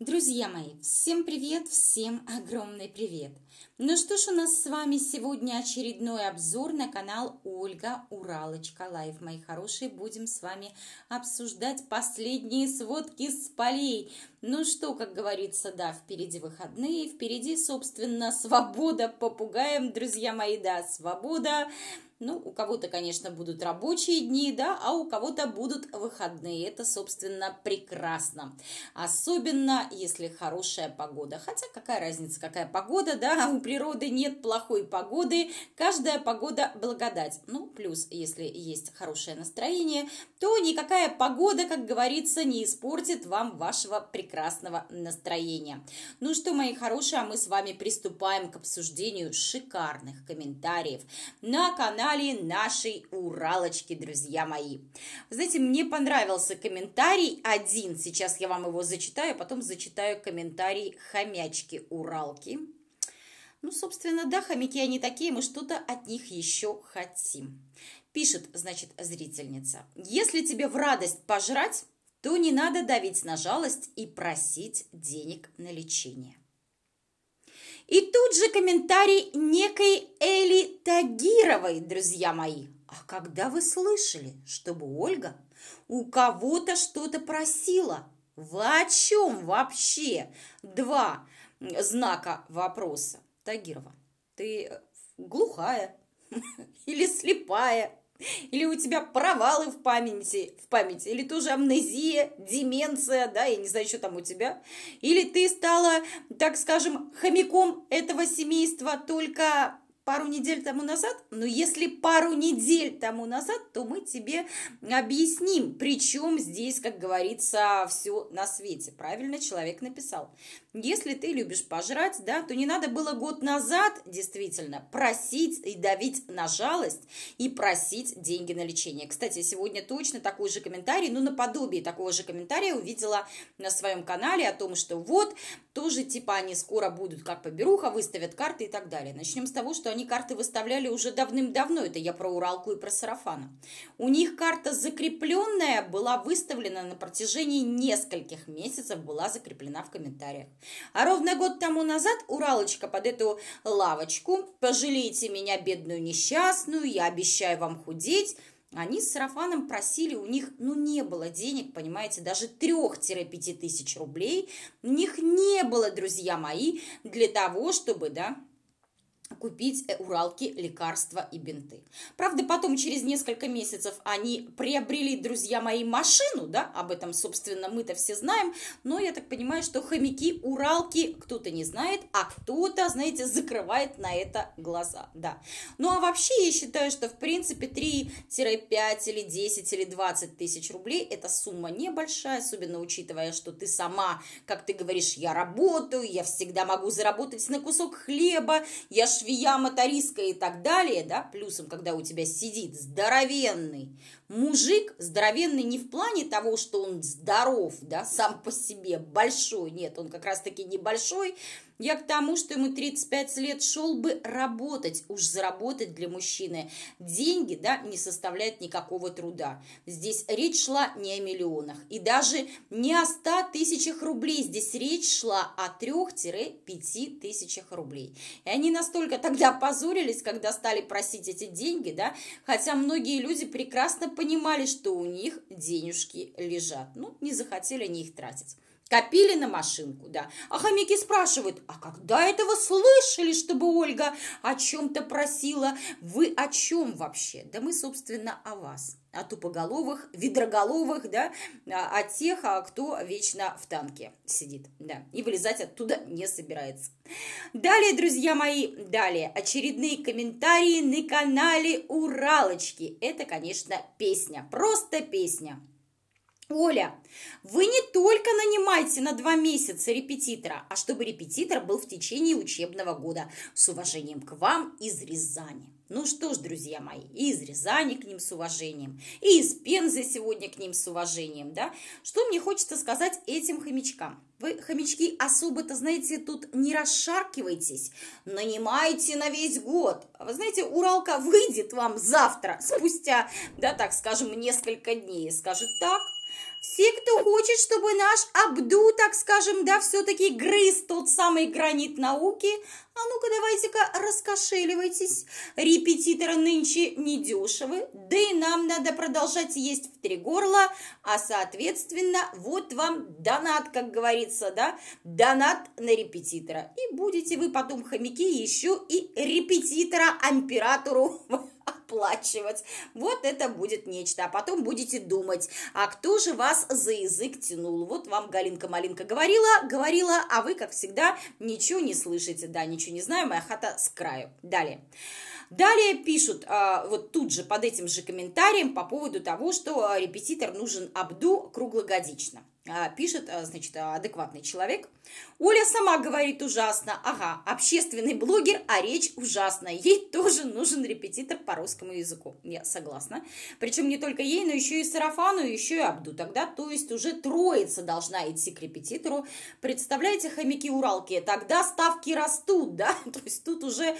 Друзья мои, всем привет, всем огромный привет! Ну что ж, у нас с вами сегодня очередной обзор на канал Ольга Уралочка Лайф. Мои хорошие, будем с вами обсуждать последние сводки с полей. Ну что, как говорится, да, впереди выходные, впереди, собственно, свобода попугаем, друзья мои, да, свобода. Ну, у кого-то, конечно, будут рабочие дни, да, а у кого-то будут выходные. Это, собственно, прекрасно. Особенно, если хорошая погода. Хотя какая разница, какая погода, да, у природы нет плохой погоды. Каждая погода – благодать. Ну, плюс, если есть хорошее настроение, то никакая погода, как говорится, не испортит вам вашего прекрасного прекрасного настроения. Ну что, мои хорошие, а мы с вами приступаем к обсуждению шикарных комментариев на канале нашей Уралочки, друзья мои. Знаете, мне понравился комментарий один, сейчас я вам его зачитаю, а потом зачитаю комментарий хомячки Уралки. Ну, собственно, да, хомяки они такие, мы что-то от них еще хотим. Пишет, значит, зрительница. Если тебе в радость пожрать, то не надо давить на жалость и просить денег на лечение. И тут же комментарий некой Эли Тагировой, друзья мои. А когда вы слышали, чтобы Ольга у кого-то что-то просила? Вы о чем вообще? Два знака вопроса. Тагирова, ты глухая или слепая? Или у тебя провалы в памяти, в памяти, или тоже амнезия, деменция, да, я не знаю, что там у тебя. Или ты стала, так скажем, хомяком этого семейства, только пару недель тому назад? Но если пару недель тому назад, то мы тебе объясним, причем здесь, как говорится, все на свете. Правильно человек написал. Если ты любишь пожрать, да, то не надо было год назад, действительно, просить и давить на жалость и просить деньги на лечение. Кстати, сегодня точно такой же комментарий, ну, наподобие такого же комментария увидела на своем канале о том, что вот, тоже типа они скоро будут как поберуха, выставят карты и так далее. Начнем с того, что они они карты выставляли уже давным-давно, это я про Уралку и про Сарафана. У них карта закрепленная была выставлена на протяжении нескольких месяцев, была закреплена в комментариях. А ровно год тому назад Уралочка под эту лавочку «Пожалейте меня, бедную несчастную, я обещаю вам худеть», они с сарафаном просили, у них, ну, не было денег, понимаете, даже 3-5 тысяч рублей. У них не было, друзья мои, для того, чтобы, да, купить э, Уралки лекарства и бинты. Правда, потом через несколько месяцев они приобрели, друзья мои, машину, да, об этом, собственно, мы-то все знаем, но я так понимаю, что хомяки Уралки кто-то не знает, а кто-то, знаете, закрывает на это глаза, да. Ну, а вообще я считаю, что, в принципе, 3-5 или 10 или 20 тысяч рублей – это сумма небольшая, особенно учитывая, что ты сама, как ты говоришь, я работаю, я всегда могу заработать на кусок хлеба, я швея, мотористка и так далее, да, плюсом, когда у тебя сидит здоровенный, Мужик здоровенный не в плане того, что он здоров, да, сам по себе, большой, нет, он как раз-таки небольшой. Я к тому, что ему 35 лет шел бы работать, уж заработать для мужчины. Деньги, да, не составляют никакого труда. Здесь речь шла не о миллионах и даже не о 100 тысячах рублей. Здесь речь шла о 3-5 тысячах рублей. И они настолько тогда позорились, когда стали просить эти деньги, да, хотя многие люди прекрасно понимали, что у них денежки лежат. Ну, не захотели они их тратить. Копили на машинку, да. А хомяки спрашивают, а когда это вы слышали, чтобы Ольга о чем-то просила? Вы о чем вообще? Да мы, собственно, о вас о тупоголовых, видроголовых, да, а, о тех, а, кто вечно в танке сидит, да, и вылезать оттуда не собирается. Далее, друзья мои, далее, очередные комментарии на канале Уралочки. Это, конечно, песня, просто песня. Оля, вы не только нанимаете на два месяца репетитора, а чтобы репетитор был в течение учебного года. С уважением к вам из Рязани. Ну что ж, друзья мои, и из Рязани к ним с уважением, и из Пензы сегодня к ним с уважением, да? Что мне хочется сказать этим хомячкам? Вы, хомячки, особо-то, знаете, тут не расшаркивайтесь, нанимайте на весь год. А вы знаете, Уралка выйдет вам завтра, спустя, да, так скажем, несколько дней, скажет так, все, кто хочет, чтобы наш Абду, так скажем, да, все-таки грыз тот самый гранит науки, а ну-ка давайте-ка раскошеливайтесь. Репетиторы нынче недешевы, да и нам надо продолжать есть в три горла, а соответственно вот вам донат, как говорится, да, донат на репетитора. И будете вы потом хомяки еще и репетитора императору оплачивать. Вот это будет нечто. А потом будете думать, а кто же вас за язык тянул? Вот вам Галинка-малинка говорила, говорила, а вы, как всегда, ничего не слышите, да, ничего еще не знаю, моя хата с краю. Далее. Далее пишут а, вот тут же под этим же комментарием по поводу того, что а, репетитор нужен Абду круглогодично. А, пишет, а, значит, а, адекватный человек. Оля сама говорит ужасно. Ага, общественный блогер, а речь ужасная. Ей тоже нужен репетитор по русскому языку. Я согласна. Причем не только ей, но еще и сарафану, еще и абду тогда. То есть уже троица должна идти к репетитору. Представляете, хомяки-уралки, тогда ставки растут, да? То есть тут уже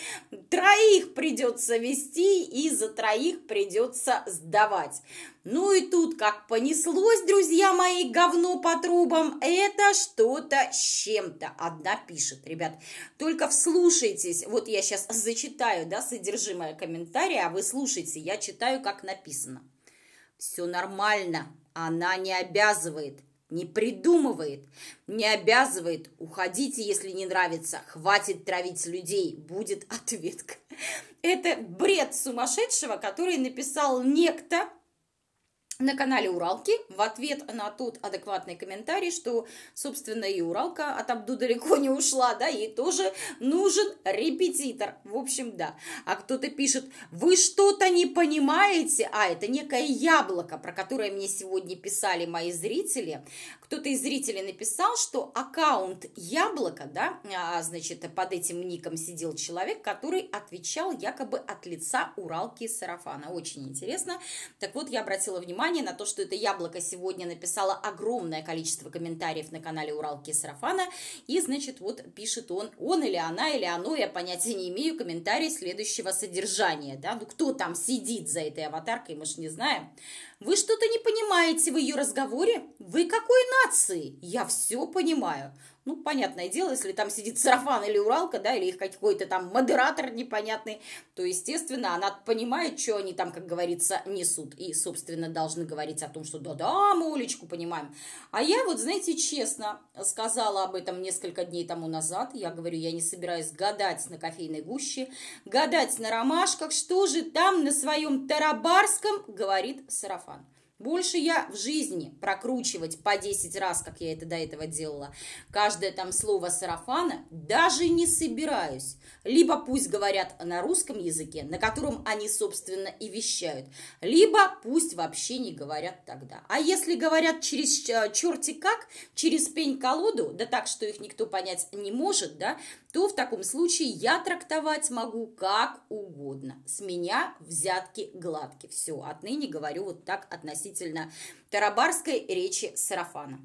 троих придется вести и за троих придется сдавать. Ну и тут как понеслось, друзья мои, говно по трубам, это что-то с чем-то. Одна пишет, ребят, только вслушайтесь, вот я сейчас зачитаю, да, содержимое комментария, а вы слушайте, я читаю, как написано. Все нормально, она не обязывает, не придумывает, не обязывает. Уходите, если не нравится, хватит травить людей, будет ответка. Это бред сумасшедшего, который написал некто, на канале Уралки в ответ на тот адекватный комментарий, что, собственно, и Уралка от Абду далеко не ушла, да, ей тоже нужен репетитор. В общем, да. А кто-то пишет, вы что-то не понимаете, а это некое яблоко, про которое мне сегодня писали мои зрители. Кто-то из зрителей написал, что аккаунт яблоко, да, а, значит, под этим ником сидел человек, который отвечал якобы от лица Уралки Сарафана. Очень интересно. Так вот, я обратила внимание, внимание на то, что это яблоко сегодня написало огромное количество комментариев на канале Уралки Сарафана. И, значит, вот пишет он, он или она, или оно, я понятия не имею, комментарий следующего содержания. Да? Ну, кто там сидит за этой аватаркой, мы же не знаем. Вы что-то не понимаете в ее разговоре? Вы какой нации? Я все понимаю. Ну, понятное дело, если там сидит сарафан или уралка, да, или их какой-то там модератор непонятный, то, естественно, она понимает, что они там, как говорится, несут. И, собственно, должны говорить о том, что да-да, мы Олечку понимаем. А я вот, знаете, честно сказала об этом несколько дней тому назад. Я говорю, я не собираюсь гадать на кофейной гуще, гадать на ромашках, что же там на своем тарабарском говорит сарафан. Больше я в жизни прокручивать по 10 раз, как я это до этого делала, каждое там слово сарафана даже не собираюсь. Либо пусть говорят на русском языке, на котором они, собственно, и вещают, либо пусть вообще не говорят тогда. А если говорят через э, черти как, через пень-колоду, да так, что их никто понять не может, да, то в таком случае я трактовать могу как угодно. С меня взятки гладкие. Все, отныне говорю вот так относительно относительно тарабарской речи Сарафана.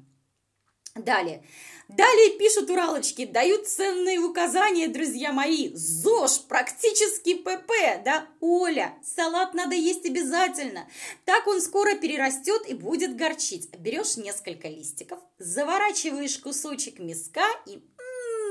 Далее. Далее пишут уралочки, дают ценные указания, друзья мои. ЗОЖ, практически ПП, да, Оля, салат надо есть обязательно. Так он скоро перерастет и будет горчить. Берешь несколько листиков, заворачиваешь кусочек миска и...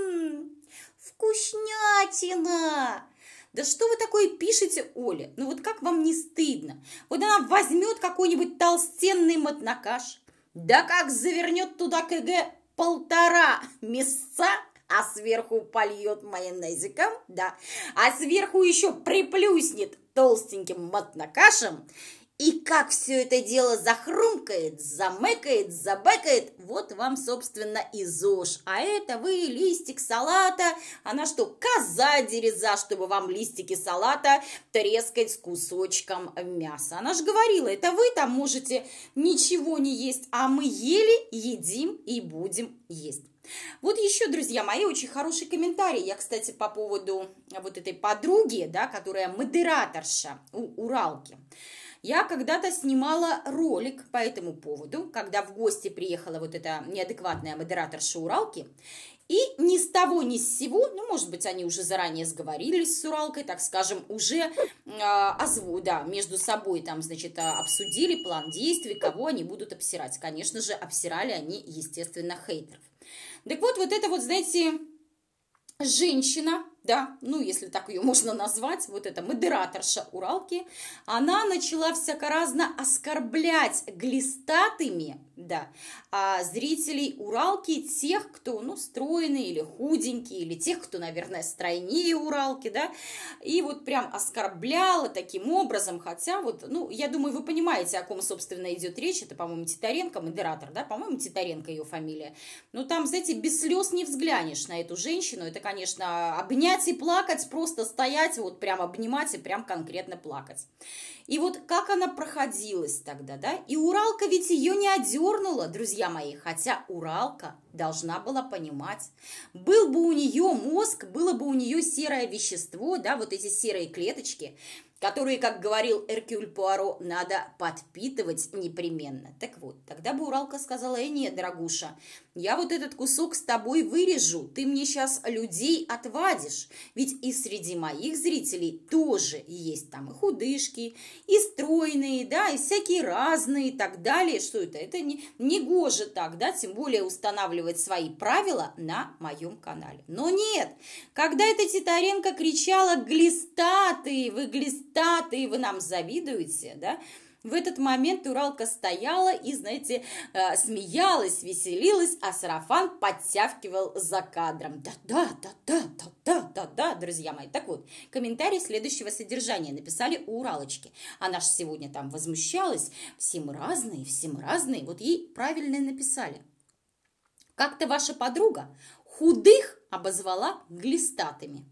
М-м, вкуснятина! Да что вы такое пишете, Оля? Ну вот как вам не стыдно? Вот она возьмет какой-нибудь толстенный мотнакаш, да как завернет туда КГ полтора места, а сверху польет майонезиком, да, а сверху еще приплюснет толстеньким мотнакашем, и как все это дело захрумкает, замыкает, забекает, вот вам, собственно, и ЗОЖ. А это вы листик салата, она а что, коза дереза, чтобы вам листики салата трескать с кусочком мяса. Она же говорила, это вы там можете ничего не есть, а мы ели, едим и будем есть. Вот еще, друзья мои, очень хороший комментарий. Я, кстати, по поводу вот этой подруги, да, которая модераторша у Уралки. Я когда-то снимала ролик по этому поводу, когда в гости приехала вот эта неадекватная модераторша Уралки, и ни с того, ни с сего, ну, может быть, они уже заранее сговорились с Уралкой, так скажем, уже э, озву, да, между собой там, значит, а, обсудили план действий, кого они будут обсирать. Конечно же, обсирали они, естественно, хейтеров. Так вот, вот это вот, знаете, женщина, да, ну, если так ее можно назвать, вот эта модераторша Уралки, она начала всяко разно оскорблять глистатыми да, а зрителей Уралки тех, кто, ну, стройный или худенький, или тех, кто, наверное, стройнее Уралки, да, и вот прям оскорбляла таким образом, хотя вот, ну, я думаю, вы понимаете, о ком, собственно, идет речь, это, по-моему, Титаренко, модератор, да, по-моему, Титаренко ее фамилия, ну там, знаете, без слез не взглянешь на эту женщину, это, конечно, обнять и плакать, просто стоять, вот прям обнимать и прям конкретно плакать. И вот как она проходилась тогда, да? И Уралка ведь ее не одернула, друзья мои, хотя Уралка должна была понимать. Был бы у нее мозг, было бы у нее серое вещество, да, вот эти серые клеточки, которые, как говорил Эркюль Пуаро, надо подпитывать непременно. Так вот, тогда бы Уралка сказала, «Э, нет, дорогуша, я вот этот кусок с тобой вырежу, ты мне сейчас людей отвадишь, ведь и среди моих зрителей тоже есть там и худышки, и стройные, да, и всякие разные и так далее, что это, это не, не гоже так, да, тем более устанавливать свои правила на моем канале. Но нет, когда эта Титаренко кричала «Глистатые, вы глистатые», результаты, вы нам завидуете, да? В этот момент Уралка стояла и, знаете, э, смеялась, веселилась, а сарафан подтявкивал за кадром. Да-да, да-да, да-да, да-да, друзья мои. Так вот, комментарий следующего содержания написали у Уралочки. Она же сегодня там возмущалась. Всем разные, всем разные. Вот ей правильно написали. Как-то ваша подруга худых обозвала глистатыми.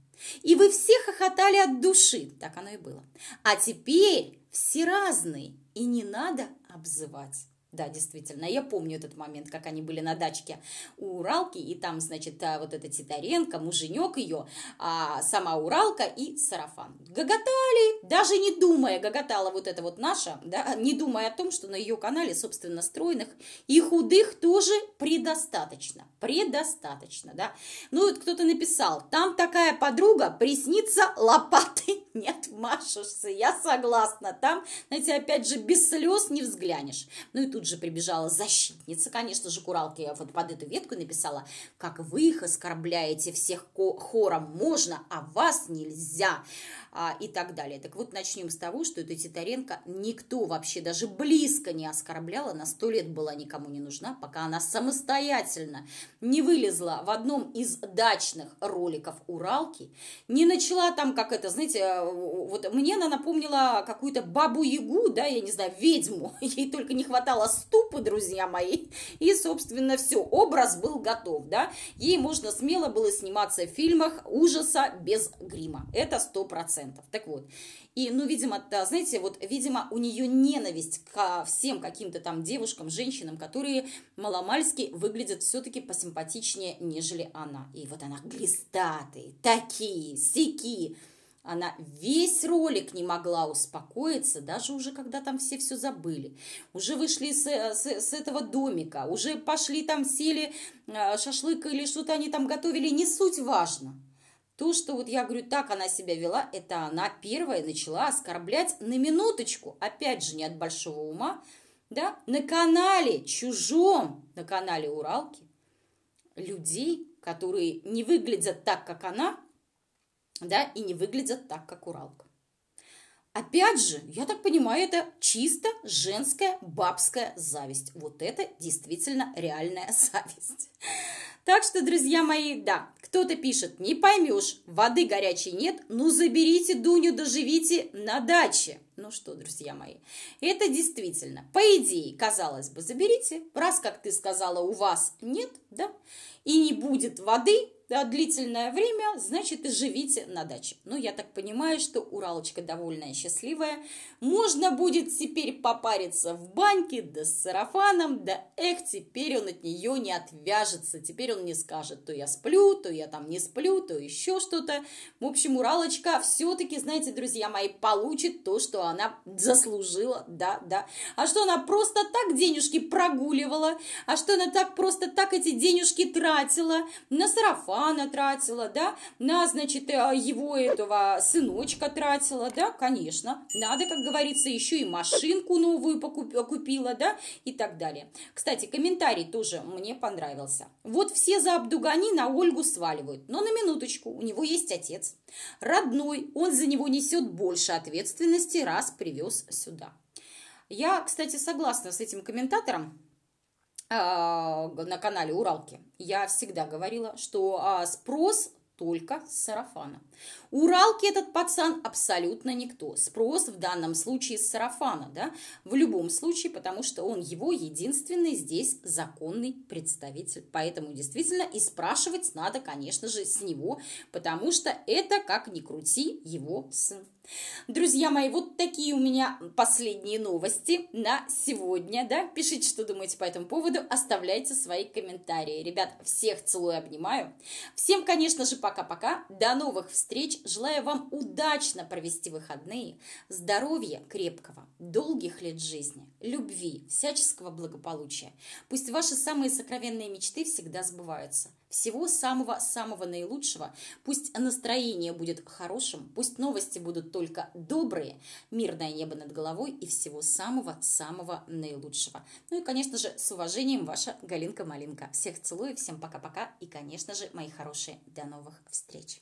И вы все хохотали от души, так оно и было. А теперь все разные, и не надо обзывать. Да, действительно, я помню этот момент, как они были на дачке у Уралки, и там, значит, вот эта Титаренко, муженек ее, а сама Уралка и сарафан. Гоготали, даже не думая, гоготала вот эта вот наша, да, не думая о том, что на ее канале, собственно, стройных и худых тоже предостаточно, предостаточно, да. Ну, вот кто-то написал, там такая подруга, приснится лопатой, не отмашешься, я согласна, там, знаете, опять же, без слез не взглянешь. Ну, и тут тут же прибежала защитница, конечно же, куралки я вот под эту ветку написала, как вы их оскорбляете всех хором можно, а вас нельзя а, и так далее. Так вот, начнем с того, что эту Титаренко никто вообще даже близко не оскорбляла, на сто лет была никому не нужна, пока она самостоятельно не вылезла в одном из дачных роликов Уралки, не начала там, как это, знаете, э, вот мне она напомнила какую-то бабу-ягу, да, я не знаю, ведьму, ей только не хватало ступы, друзья мои, и, собственно, все, образ был готов, да, ей можно смело было сниматься в фильмах ужаса без грима, это сто процентов процентов. Так вот, и, ну, видимо, да, знаете, вот, видимо, у нее ненависть ко всем каким-то там девушкам, женщинам, которые маломальски выглядят все-таки посимпатичнее, нежели она. И вот она глистатые, такие, сики. Она весь ролик не могла успокоиться, даже уже когда там все все забыли. Уже вышли с, э, с, с этого домика, уже пошли там, сели э, шашлык или что-то они там готовили, не суть важно. То, что вот я говорю, так она себя вела, это она первая начала оскорблять на минуточку, опять же, не от большого ума, да, на канале чужом, на канале Уралки, людей, которые не выглядят так, как она, да, и не выглядят так, как Уралка. Опять же, я так понимаю, это чисто женская бабская зависть. Вот это действительно реальная зависть. Так что, друзья мои, да, кто-то пишет, не поймешь, воды горячей нет, ну заберите Дуню, доживите на даче. Ну что, друзья мои, это действительно, по идее, казалось бы, заберите, раз, как ты сказала, у вас нет, да, и не будет воды, Э, длительное время, значит, и живите на даче. Ну, я так понимаю, что Уралочка довольная, счастливая. Можно будет теперь попариться в баньке, да с сарафаном, да эх, теперь он от нее не отвяжется. Теперь он не скажет, то я сплю, то я там не сплю, то еще что-то. В общем, Уралочка все-таки, знаете, друзья мои, получит то, что она заслужила, да, да. А что она просто так денежки прогуливала, а что она так просто так эти денежки тратила на сарафан, она тратила, да, на, значит, э, его этого сыночка тратила, да, конечно, надо, как говорится, еще и машинку новую купила, да, и так далее. Кстати, комментарий тоже мне понравился. Вот все за Абдугани на Ольгу сваливают, но на минуточку, у него есть отец. Родной, он за него несет больше ответственности, раз привез сюда. Я, кстати, согласна с этим комментатором, Э, на канале Уралки я всегда говорила, что а, спрос только с сарафана. Уралки этот пацан абсолютно никто. Спрос в данном случае с сарафана, да, в любом случае, потому что он его единственный здесь законный представитель. Поэтому действительно и спрашивать надо, конечно же, с него, потому что это, как ни крути, его сын. Друзья мои, вот такие у меня последние новости на сегодня, да, пишите, что думаете по этому поводу, оставляйте свои комментарии. Ребят, всех целую, обнимаю. Всем, конечно же, пока-пока, до новых встреч, желаю вам удачно провести выходные, здоровья крепкого, долгих лет жизни, любви, всяческого благополучия. Пусть ваши самые сокровенные мечты всегда сбываются – всего самого-самого наилучшего. Пусть настроение будет хорошим, пусть новости будут только добрые, мирное небо над головой и всего самого-самого наилучшего. Ну и, конечно же, с уважением, ваша Галинка Малинка. Всех целую, всем пока-пока и, конечно же, мои хорошие, до новых встреч!